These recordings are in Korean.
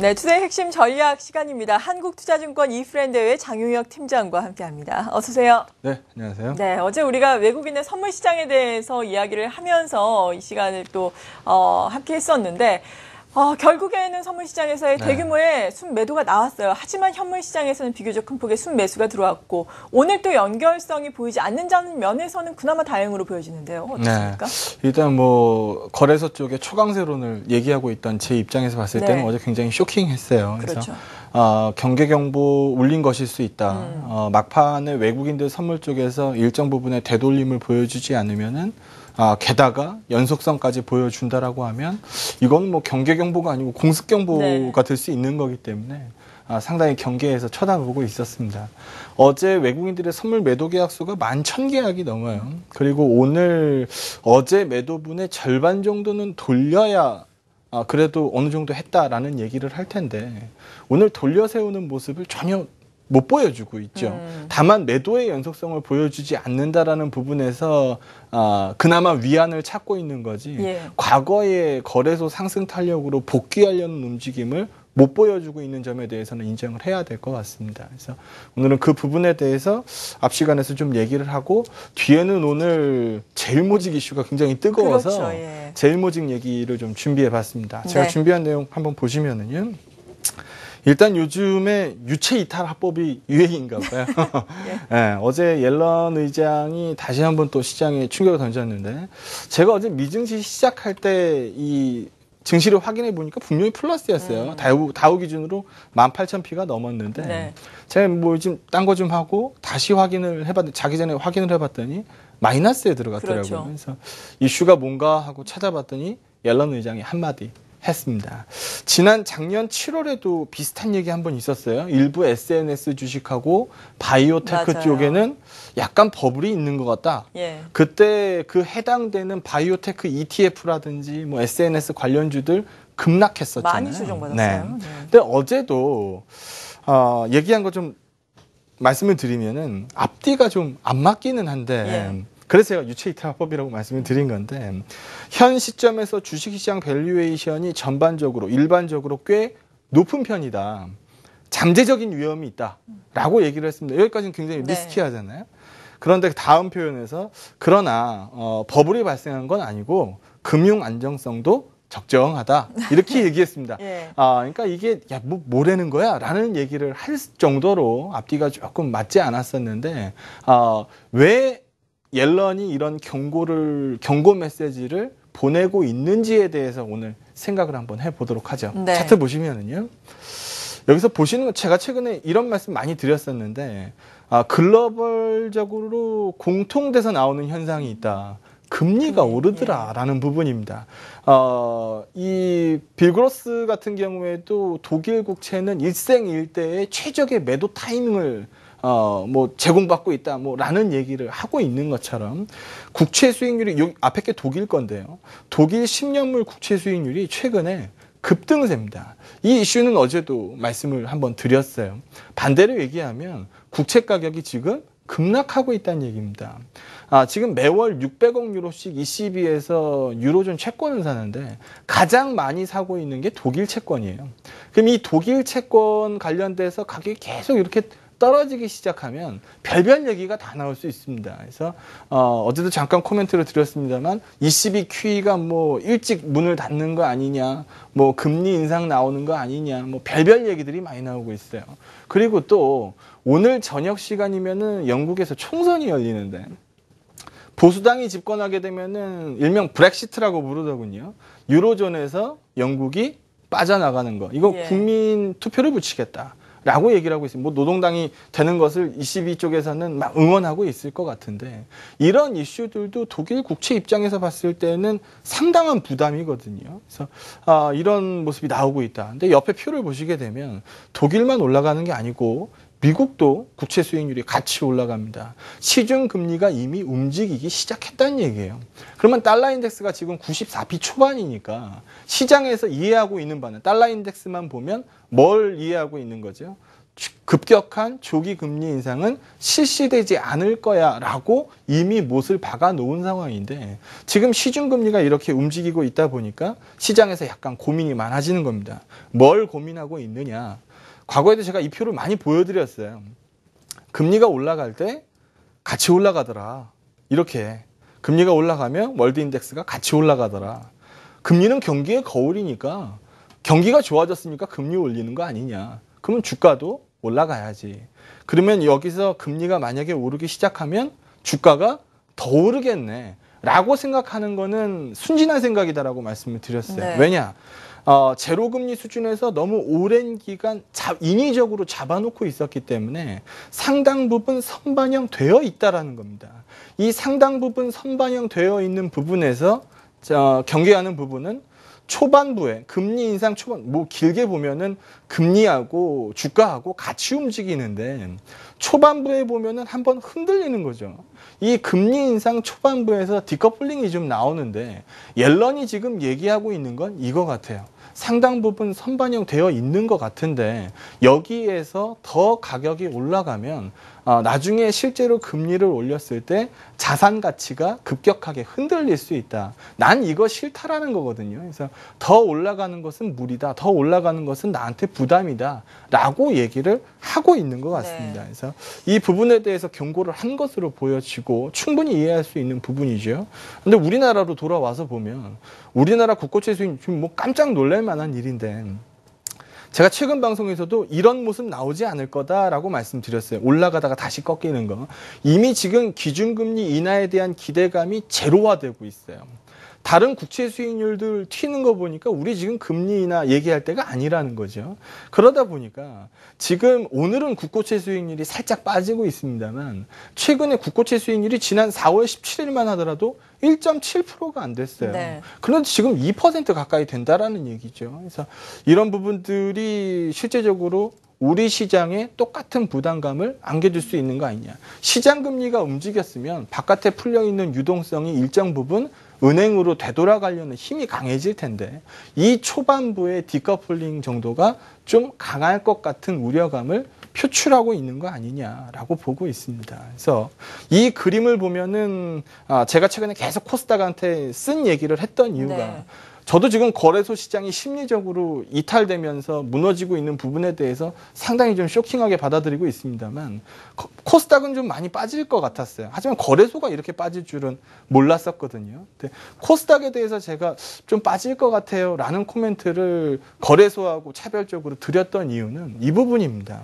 네, 투자의 핵심 전략 시간입니다. 한국투자증권 이프랜드 대회 장용혁 팀장과 함께합니다. 어서 오세요. 네, 안녕하세요. 네, 어제 우리가 외국인의 선물 시장에 대해서 이야기를 하면서 이 시간을 또 어, 함께했었는데 어, 결국에는 선물시장에서의 네. 대규모의 순매도가 나왔어요. 하지만 현물시장에서는 비교적 큰 폭의 순매수가 들어왔고 오늘 또 연결성이 보이지 않는다는 면에서는 그나마 다행으로 보여지는데요. 네. 어떻습니까? 네. 일단 뭐 거래소 쪽에 초강세론을 얘기하고 있던 제 입장에서 봤을 때는 네. 어제 굉장히 쇼킹했어요. 그렇죠. 그래서 아, 어, 경계 경보 울린 것일 수 있다. 음. 어, 막판에 외국인들 선물 쪽에서 일정 부분의 되돌림을 보여주지 않으면은. 아, 게다가 연속성까지 보여준다라고 하면 이건 뭐 경계 경보가 아니고 공습 경보가 네. 될수 있는 거기 때문에 아, 상당히 경계에서 쳐다보고 있었습니다. 어제 외국인들의 선물 매도 계약 수가 만 천계약이 넘어요. 그리고 오늘 어제 매도분의 절반 정도는 돌려야 아, 그래도 어느 정도 했다라는 얘기를 할 텐데 오늘 돌려 세우는 모습을 전혀 못 보여주고 있죠. 음. 다만 매도의 연속성을 보여주지 않는다라는 부분에서 아, 그나마 위안을 찾고 있는 거지. 예. 과거의 거래소 상승 탄력으로 복귀하려는 움직임을 못 보여주고 있는 점에 대해서는 인정을 해야 될 것 같습니다. 그래서 오늘은 그 부분에 대해서 앞 시간에서 좀 얘기를 하고 뒤에는 오늘 제일모직 이슈가 굉장히 뜨거워서 그렇죠, 예. 제일모직 얘기를 좀 준비해 봤습니다. 제가 네. 준비한 내용 한번 보시면은요. 일단 요즘에 유체 이탈 합법이 유행인가 봐요. 예. 네, 어제 옐런 의장이 다시 한번 또 시장에 충격을 던졌는데 제가 어제 미증시 시작할 때 이 증시를 확인해 보니까 분명히 플러스였어요. 음. 다우, 다우 기준으로 18,000피가 넘었는데 네. 제가 뭐 지금 딴거 좀 하고 다시 확인을 해봤더니 자기 전에 확인을 해봤더니 마이너스에 들어갔더라고요. 그렇죠. 그래서 이슈가 뭔가 하고 찾아봤더니 옐런 의장이 한마디 했습니다. 지난 작년 7월에도 비슷한 얘기 한 번 있었어요. 일부 SNS 주식하고 바이오테크 맞아요. 쪽에는 약간 버블이 있는 것 같다. 예. 그때 그 해당되는 바이오테크 ETF라든지 뭐 SNS 관련주들 급락했었잖아요. 많이 수정받았어요. 네. 네. 근데 어제도 어, 얘기한 거 좀 말씀을 드리면은 앞뒤가 좀 안 맞기는 한데 예. 그래서 제가 유체이탈법이라고 말씀을 드린 건데 현 시점에서 주식시장 밸류에이션이 전반적으로 일반적으로 꽤 높은 편이다. 잠재적인 위험이 있다라고 얘기를 했습니다. 여기까지는 굉장히 네. 리스키하잖아요. 그런데 다음 표현에서 그러나 어, 버블이 발생한 건 아니고 금융 안정성도 적정하다 이렇게 얘기했습니다. 예. 아 그러니까 이게 야뭐 뭐라는 거야라는 얘기를 할 정도로 앞뒤가 조금 맞지 않았었는데 아왜 옐런이 이런 경고를 경고 메시지를 보내고 있는지에 대해서 오늘 생각을 한번 해보도록 하죠. 네. 차트 보시면은요. 여기서 보시는 거 제가 최근에 이런 말씀 많이 드렸었는데 아, 글로벌적으로 공통돼서 나오는 현상이 있다. 금리가 네. 오르더라라는 부분입니다. 어, 이 빌그로스 같은 경우에도 독일 국채는 일생일대의 최적의 매도 타이밍을 어, 뭐 제공받고 있다 뭐라는 얘기를 하고 있는 것처럼 국채 수익률이 요, 앞에 게 독일 건데요. 독일 10년물 국채 수익률이 최근에 급등세입니다. 이 이슈는 어제도 말씀을 한번 드렸어요. 반대로 얘기하면 국채 가격이 지금 급락하고 있다는 얘기입니다. 아, 지금 매월 600억 유로씩 ECB에서 유로존 채권을 사는데 가장 많이 사고 있는 게 독일 채권이에요. 그럼 이 독일 채권 관련돼서 가격이 계속 이렇게 떨어지기 시작하면 별별 얘기가 다 나올 수 있습니다. 그래서 어, 어제도 잠깐 코멘트를 드렸습니다만 ECB QE가 뭐 일찍 문을 닫는 거 아니냐, 뭐 금리 인상 나오는 거 아니냐, 뭐 별별 얘기들이 많이 나오고 있어요. 그리고 또 오늘 저녁 시간이면은 영국에서 총선이 열리는데 보수당이 집권하게 되면은 일명 브렉시트라고 부르더군요. 유로존에서 영국이 빠져나가는 거. 이거 예. 국민 투표를 붙이겠다. 라고 얘기를 하고 있습니다. 뭐 노동당이 되는 것을 22쪽에서는 막 응원하고 있을 것 같은데 이런 이슈들도 독일 국채 입장에서 봤을 때는 상당한 부담이거든요. 그래서 아, 이런 모습이 나오고 있다. 근데 옆에 표를 보시게 되면 독일만 올라가는 게 아니고 미국도 국채 수익률이 같이 올라갑니다. 시중 금리가 이미 움직이기 시작했다는 얘기예요. 그러면 달러 인덱스가 지금 94피 초반이니까 시장에서 이해하고 있는 바는 달러 인덱스만 보면 뭘 이해하고 있는 거죠? 급격한 조기 금리 인상은 실시되지 않을 거야 라고 이미 못을 박아 놓은 상황인데 지금 시중금리가 이렇게 움직이고 있다 보니까 시장에서 약간 고민이 많아지는 겁니다. 뭘 고민하고 있느냐? 과거에도 제가 이 표를 많이 보여드렸어요. 금리가 올라갈 때 같이 올라가더라. 이렇게. 금리가 올라가면 월드 인덱스가 같이 올라가더라. 금리는 경기의 거울이니까 경기가 좋아졌으니까 금리 올리는 거 아니냐. 그러면 주가도 올라가야지. 그러면 여기서 금리가 만약에 오르기 시작하면 주가가 더 오르겠네. 라고 생각하는 거는 순진한 생각이다라고 말씀을 드렸어요. 네. 왜냐? 어, 제로금리 수준에서 너무 오랜 기간 자, 인위적으로 잡아놓고 있었기 때문에 상당 부분 선반영되어 있다라는 겁니다. 이 상당 부분 선반영되어 있는 부분에서 어, 경계하는 부분은 초반부에 금리 인상 초반 뭐 길게 보면은 금리하고 주가하고 같이 움직이는데 초반부에 보면은 한번 흔들리는 거죠. 이 금리 인상 초반부에서 디커플링이 좀 나오는데 옐런이 지금 얘기하고 있는 건 이거 같아요. 상당 부분 선반영되어 있는 것 같은데 여기에서 더 가격이 올라가면 어, 나중에 실제로 금리를 올렸을 때 자산 가치가 급격하게 흔들릴 수 있다. 난 이거 싫다라는 거거든요. 그래서 더 올라가는 것은 무리다. 더 올라가는 것은 나한테 부담이다. 라고 얘기를 하고 있는 것 같습니다. 네. 그래서 이 부분에 대해서 경고를 한 것으로 보여지고 충분히 이해할 수 있는 부분이죠. 근데 우리나라로 돌아와서 보면 우리나라 국고채 수익 지금 뭐 깜짝 놀랄 만한 일인데 제가 최근 방송에서도 이런 모습 나오지 않을 거다라고 말씀드렸어요. 올라가다가 다시 꺾이는 거. 이미 지금 기준금리 인하에 대한 기대감이 제로화되고 있어요. 다른 국채 수익률들 튀는 거 보니까 우리 지금 금리나 얘기할 때가 아니라는 거죠. 그러다 보니까 지금 오늘은 국고채 수익률이 살짝 빠지고 있습니다만 최근에 국고채 수익률이 지난 4월 17일만 하더라도 1.7%가 안 됐어요. 네. 그런데 지금 2% 가까이 된다라는 얘기죠. 그래서 이런 부분들이 실제적으로 우리 시장에 똑같은 부담감을 안겨줄 수 있는 거 아니냐. 시장 금리가 움직였으면 바깥에 풀려 있는 유동성이 일정 부분 은행으로 되돌아가려는 힘이 강해질 텐데 이 초반부의 디커플링 정도가 좀 강할 것 같은 우려감을 표출하고 있는 거 아니냐라고 보고 있습니다. 그래서 이 그림을 보면은 아, 제가 최근에 계속 코스닥한테 쓴 얘기를 했던 이유가 네. 저도 지금 거래소 시장이 심리적으로 이탈되면서 무너지고 있는 부분에 대해서 상당히 좀 쇼킹하게 받아들이고 있습니다만 코스닥은 좀 많이 빠질 것 같았어요. 하지만 거래소가 이렇게 빠질 줄은 몰랐었거든요. 근데 코스닥에 대해서 제가 좀 빠질 것 같아요 라는 코멘트를 거래소하고 차별적으로 드렸던 이유는 이 부분입니다.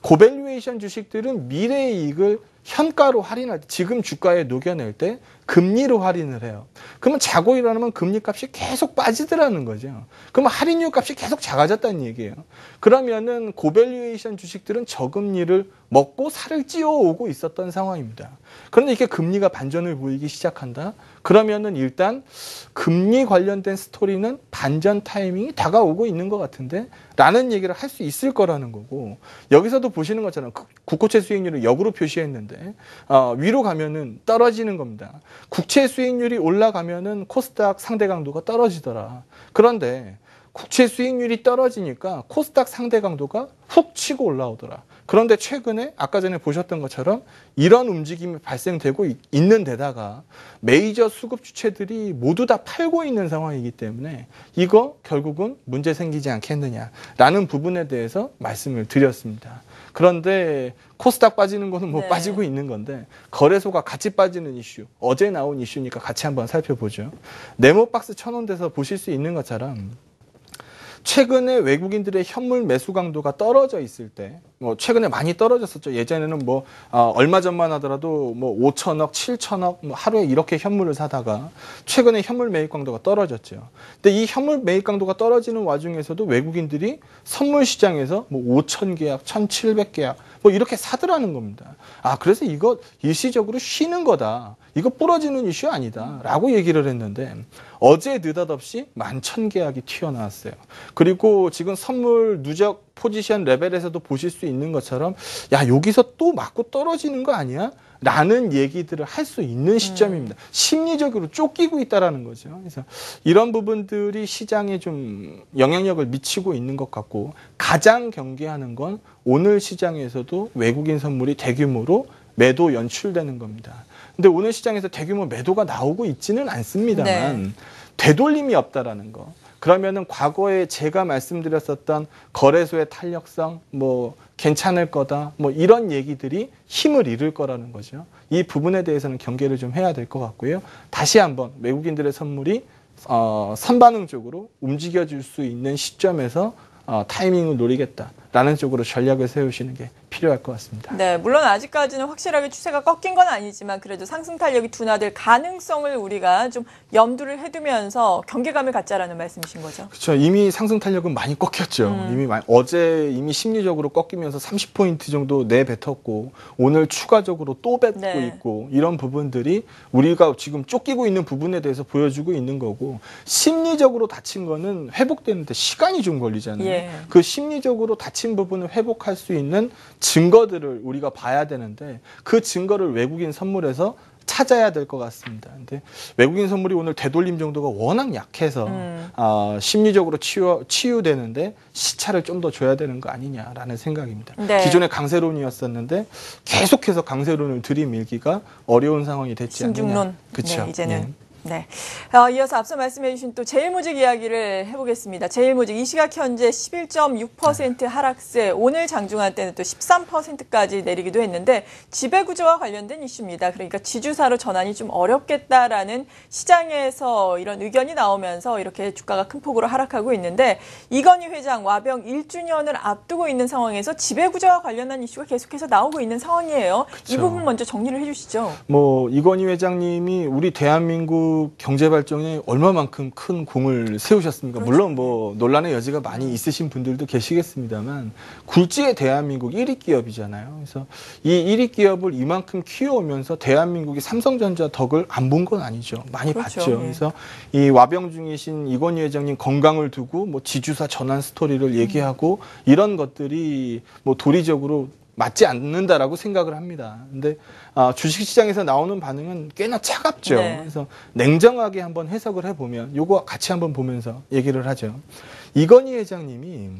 고밸류에이션 주식들은 미래의 이익을 현가로 할인할 때, 지금 주가에 녹여낼 때 금리로 할인을 해요. 그러면 자고 일어나면 금리 값이 계속 빠지더라는 거죠. 그러면 할인율 값이 계속 작아졌다는 얘기예요. 그러면은 고밸류에이션 주식들은 저금리를 먹고 살을 찌어오고 있었던 상황입니다. 그런데 이게 금리가 반전을 보이기 시작한다? 그러면은 일단 금리 관련된 스토리는 반전 타이밍이 다가오고 있는 것 같은데? 라는 얘기를 할 수 있을 거라는 거고, 여기서도 보시는 것처럼 국고채 수익률을 역으로 표시했는데, 어, 위로 가면은 떨어지는 겁니다. 국채 수익률이 올라가면은 코스닥 상대 강도가 떨어지더라. 그런데 국채 수익률이 떨어지니까 코스닥 상대 강도가 훅 치고 올라오더라. 그런데 최근에 아까 전에 보셨던 것처럼 이런 움직임이 발생되고 있는 데다가 메이저 수급 주체들이 모두 다 팔고 있는 상황이기 때문에 이거 결국은 문제 생기지 않겠느냐라는 부분에 대해서 말씀을 드렸습니다. 그런데 코스닥 빠지는 거는 뭐 네. 빠지고 있는 건데 거래소가 같이 빠지는 이슈 어제 나온 이슈니까 같이 한번 살펴보죠. 네모박스 천원 돼서 보실 수 있는 것처럼 최근에 외국인들의 현물 매수 강도가 떨어져 있을 때, 뭐 최근에 많이 떨어졌었죠. 예전에는 뭐 어, 얼마 전만 하더라도 뭐 5천억, 7천억 뭐 하루에 이렇게 현물을 사다가 최근에 현물 매입 강도가 떨어졌죠. 근데 이 현물 매입 강도가 떨어지는 와중에서도 외국인들이 선물 시장에서 뭐 5천 계약, 1,700 계약 뭐 이렇게 사드라는 겁니다. 아 그래서 이거 일시적으로 쉬는 거다. 이거 부러지는 이슈 아니다라고 얘기를 했는데 어제 느닷없이 만천 계약이 튀어나왔어요. 그리고 지금 선물 누적 포지션 레벨에서도 보실 수 있는 것처럼 야 여기서 또 맞고 떨어지는 거 아니야? 라는 얘기들을 할 수 있는 네. 시점입니다. 심리적으로 쫓기고 있다라는 거죠. 그래서 이런 부분들이 시장에 좀 영향력을 미치고 있는 것 같고 가장 경계하는 건 오늘 시장에서도 외국인 선물이 대규모로 매도 연출되는 겁니다. 근데 오늘 시장에서 대규모 매도가 나오고 있지는 않습니다만 네. 되돌림이 없다라는 거. 그러면은 과거에 제가 말씀드렸었던 거래소의 탄력성, 뭐 괜찮을 거다. 뭐 이런 얘기들이 힘을 잃을 거라는 거죠. 이 부분에 대해서는 경계를 좀 해야 될 것 같고요. 다시 한번 외국인들의 선물이 어, 선반응적으로 움직여질 수 있는 시점에서 어, 타이밍을 노리겠다라는 쪽으로 전략을 세우시는 게 필요할 것 같습니다. 네, 물론 아직까지는 확실하게 추세가 꺾인 건 아니지만 그래도 상승 탄력이 둔화될 가능성을 우리가 좀 염두를 해두면서 경계감을 갖자라는 말씀이신 거죠. 그렇죠. 이미 상승 탄력은 많이 꺾였죠. 음. 이미 많 어제 이미 심리적으로 꺾이면서 30포인트 정도 내뱉었고 오늘 추가적으로 또 뱉고 네. 있고 이런 부분들이 우리가 지금 쫓기고 있는 부분에 대해서 보여주고 있는 거고 심리적으로 다친 거는 회복되는데 시간이 좀 걸리잖아요. 예. 그 심리적으로 다친 부분을 회복할 수 있는 증거들을 우리가 봐야 되는데 그 증거를 외국인 선물에서 찾아야 될 것 같습니다. 근데 외국인 선물이 오늘 되돌림 정도가 워낙 약해서 음. 어, 심리적으로 치유, 치유되는데 시차를 좀 더 줘야 되는 거 아니냐라는 생각입니다. 네. 기존의 강세론이었었는데 계속해서 강세론을 들이밀기가 어려운 상황이 됐지 신중론. 않느냐. 그렇죠. 네, 이제는. 네. 네. 어, 이어서 앞서 말씀해 주신 또 제일모직 이야기를 해보겠습니다. 제일모직 이 시각 현재 11.6% 하락세 오늘 장중한 때는 또 13%까지 내리기도 했는데 지배구조와 관련된 이슈입니다. 그러니까 지주사로 전환이 좀 어렵겠다라는 시장에서 이런 의견이 나오면서 이렇게 주가가 큰 폭으로 하락하고 있는데 이건희 회장 와병 1주년을 앞두고 있는 상황에서 지배구조와 관련한 이슈가 계속해서 나오고 있는 상황이에요. 그쵸. 이 부분 먼저 정리를 해주시죠. 뭐 이건희 회장님이 우리 대한민국 한국 경제 발전에 얼마만큼 큰 공을 세우셨습니까? 그렇죠. 물론 뭐 논란의 여지가 많이 있으신 분들도 계시겠습니다만 굴지의 대한민국 1위 기업이잖아요. 그래서 이 1위 기업을 이만큼 키워오면서 대한민국이 삼성전자 덕을 안 본 건 아니죠. 많이 그렇죠. 봤죠. 네. 그래서 이 와병 중이신 이건희 회장님 건강을 두고 뭐 지주사 전환 스토리를 얘기하고 이런 것들이 뭐 도리적으로 맞지 않는다라고 생각을 합니다. 근데 아, 주식시장에서 나오는 반응은 꽤나 차갑죠. 네. 그래서 냉정하게 한번 해석을 해보면 요거 같이 한번 보면서 얘기를 하죠. 이건희 회장님이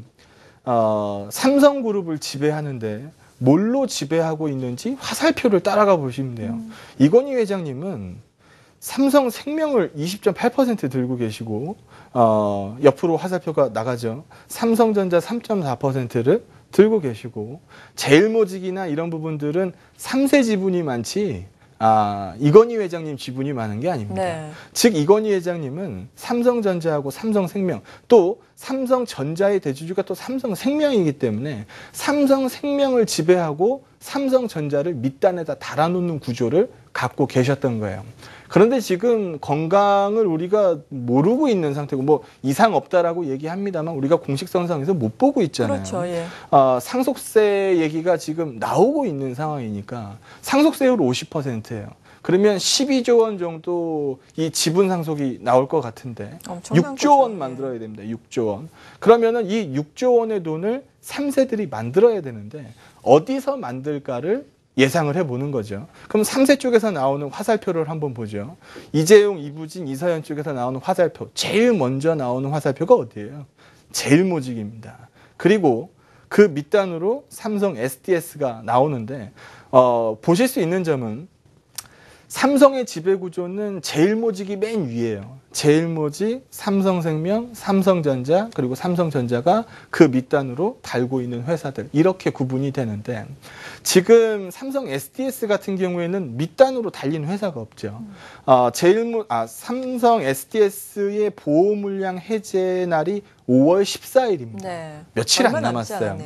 어, 삼성그룹을 지배하는데 뭘로 지배하고 있는지 화살표를 따라가 보시면 돼요. 음. 이건희 회장님은 삼성 생명을 20.8% 들고 계시고 어, 옆으로 화살표가 나가죠. 삼성전자 3.4%를 들고 계시고 제일모직이나 이런 부분들은 3세 지분이 많지 아, 이건희 회장님 지분이 많은 게 아닙니다. 네. 즉 이건희 회장님은 삼성전자하고 삼성생명 또 삼성전자의 대주주가 또 삼성생명이기 때문에 삼성생명을 지배하고 삼성전자를 밑단에다 달아놓는 구조를 갖고 계셨던 거예요. 그런데 지금 건강을 우리가 모르고 있는 상태고 뭐 이상 없다라고 얘기합니다만 우리가 공식선상에서 못 보고 있잖아요. 그렇죠. 예. 어, 상속세 얘기가 지금 나오고 있는 상황이니까 상속세율 50%예요. 그러면 12조 원 정도 이 지분 상속이 나올 것 같은데 6조 원 예. 만들어야 됩니다. 6조 원. 그러면은 이 6조 원의 돈을 3세들이 만들어야 되는데 어디서 만들까를 예상을 해보는 거죠. 그럼 3세 쪽에서 나오는 화살표를 한번 보죠. 이재용, 이부진, 이서연 쪽에서 나오는 화살표. 제일 먼저 나오는 화살표가 어디예요? 제일 모직입니다. 그리고 그 밑단으로 삼성 SDS가 나오는데 어, 보실 수 있는 점은 삼성의 지배 구조는 제일 모직이 맨 위에요. 제일모지, 삼성생명, 삼성전자, 그리고 삼성전자가 그 밑단으로 달고 있는 회사들 이렇게 구분이 되는데 지금 삼성 SDS 같은 경우에는 밑단으로 달린 회사가 없죠. 어, 제일모 아 삼성 SDS의 보호 물량 해제 날이 5월 14일입니다. 네. 며칠 안 남았어요.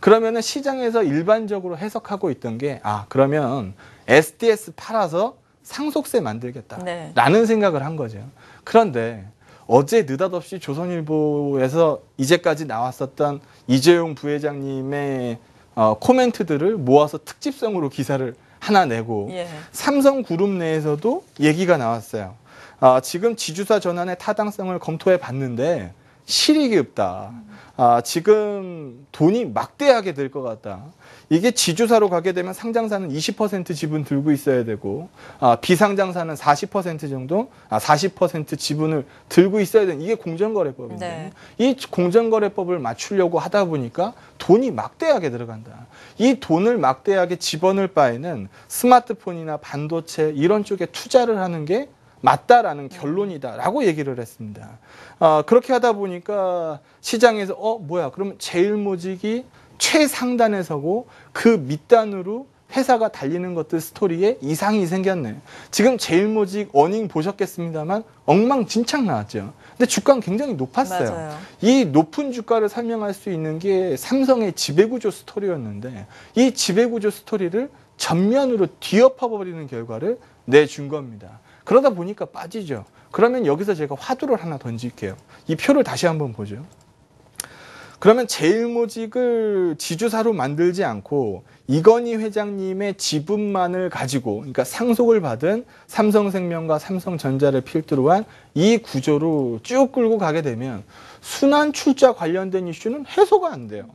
그러면 시장에서 일반적으로 해석하고 있던 게아 그러면 SDS 팔아서 상속세 만들겠다라는 네. 생각을 한 거죠. 그런데 어제 느닷없이 조선일보에서 이제까지 나왔었던 이재용 부회장님의 어, 코멘트들을 모아서 특집성으로 기사를 하나 내고 예. 삼성그룹 내에서도 얘기가 나왔어요. 어, 지금 지주사 전환의 타당성을 검토해 봤는데 실익이 없다. 아, 지금 돈이 막대하게 들 것 같다. 이게 지주사로 가게 되면 상장사는 20% 지분 들고 있어야 되고, 아, 비상장사는 40% 정도, 아, 40% 지분을 들고 있어야 되는 이게 공정거래법인데, 네. 이 공정거래법을 맞추려고 하다 보니까 돈이 막대하게 들어간다. 이 돈을 막대하게 집어넣을 바에는 스마트폰이나 반도체 이런 쪽에 투자를 하는 게 맞다라는 결론이다라고 얘기를 했습니다. 어, 그렇게 하다 보니까 시장에서 어 뭐야 그러면 제일 모직이 최상단에 서고 그 밑단으로 회사가 달리는 것들 스토리에 이상이 생겼네. 지금 제일 모직 어닝 보셨겠습니다만 엉망진창 나왔죠. 근데 주가는 굉장히 높았어요. 맞아요. 이 높은 주가를 설명할 수 있는 게 삼성의 지배구조 스토리였는데 이 지배구조 스토리를 전면으로 뒤엎어버리는 결과를 내준 겁니다. 그러다 보니까 빠지죠. 그러면 여기서 제가 화두를 하나 던질게요. 이 표를 다시 한번 보죠. 그러면 제일모직을 지주사로 만들지 않고 이건희 회장님의 지분만을 가지고 그러니까 상속을 받은 삼성생명과 삼성전자를 필두로 한 이 구조로 쭉 끌고 가게 되면 순환 출자 관련된 이슈는 해소가 안 돼요.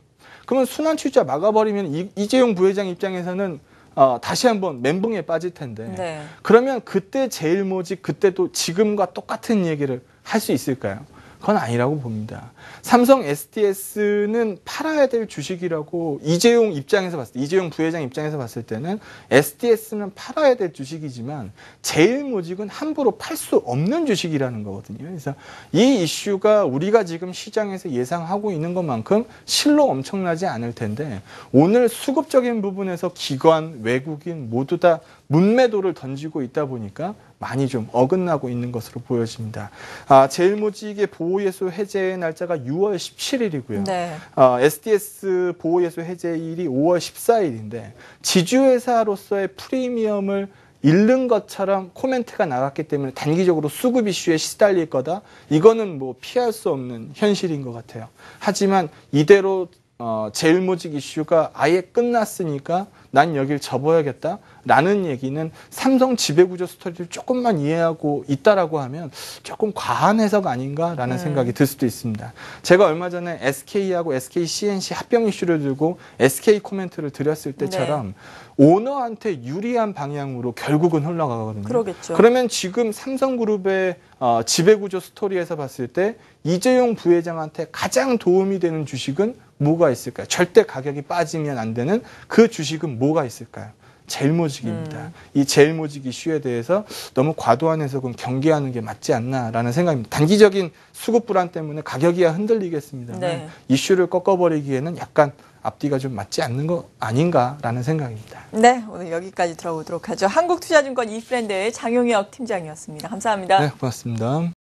그러면 순환 출자 막아버리면 이, 재용 부회장 입장에서는 어, 다시 한번 멘붕에 빠질 텐데 네. 그러면 그때 제일 모직 그때도 지금과 똑같은 얘기를 할 수 있을까요? 그건 아니라고 봅니다. 삼성 SDS는 팔아야 될 주식이라고 이재용 입장에서 봤을 때, 이재용 부회장 입장에서 봤을 때는 SDS는 팔아야 될 주식이지만 제일 모직은 함부로 팔 수 없는 주식이라는 거거든요. 그래서 이 이슈가 우리가 지금 시장에서 예상하고 있는 것만큼 실로 엄청나지 않을 텐데 오늘 수급적인 부분에서 기관, 외국인 모두 다 문매도를 던지고 있다 보니까 많이 좀 어긋나고 있는 것으로 보여집니다. 아, 제일모직의 보호예수 해제 날짜가 6월 17일이고요. 네. 아, SDS 보호예수 해제일이 5월 14일인데 지주회사로서의 프리미엄을 잃는 것처럼 코멘트가 나갔기 때문에 단기적으로 수급 이슈에 시달릴 거다. 이거는 뭐 피할 수 없는 현실인 것 같아요. 하지만 이대로 어, 제일모직 이슈가 아예 끝났으니까 난 여길 접어야겠다 라는 얘기는 삼성 지배구조 스토리를 조금만 이해하고 있다라고 하면 조금 과한 해석 아닌가라는 네. 생각이 들 수도 있습니다. 제가 얼마 전에 SK하고 SKCNC 합병 이슈를 들고 SK 코멘트를 드렸을 네. 때처럼 네. 오너한테 유리한 방향으로 결국은 흘러가거든요. 그러겠죠. 그러면 지금 삼성그룹의 어, 지배구조 스토리에서 봤을 때 이재용 부회장한테 가장 도움이 되는 주식은 뭐가 있을까요? 절대 가격이 빠지면 안 되는 그 주식은 뭐가 있을까요? 젤모직입니다. 음. 이 젤모직 이슈에 대해서 너무 과도한 해석은 경계하는 게 맞지 않나라는 생각입니다. 단기적인 수급 불안 때문에 가격이야 흔들리겠습니다만 네. 이슈를 꺾어버리기에는 약간 앞뒤가 좀 맞지 않는 거 아닌가라는 생각입니다. 네, 오늘 여기까지 들어보도록 하죠. 한국투자증권 이프랜드의 장용혁 팀장이었습니다. 감사합니다. 네, 고맙습니다.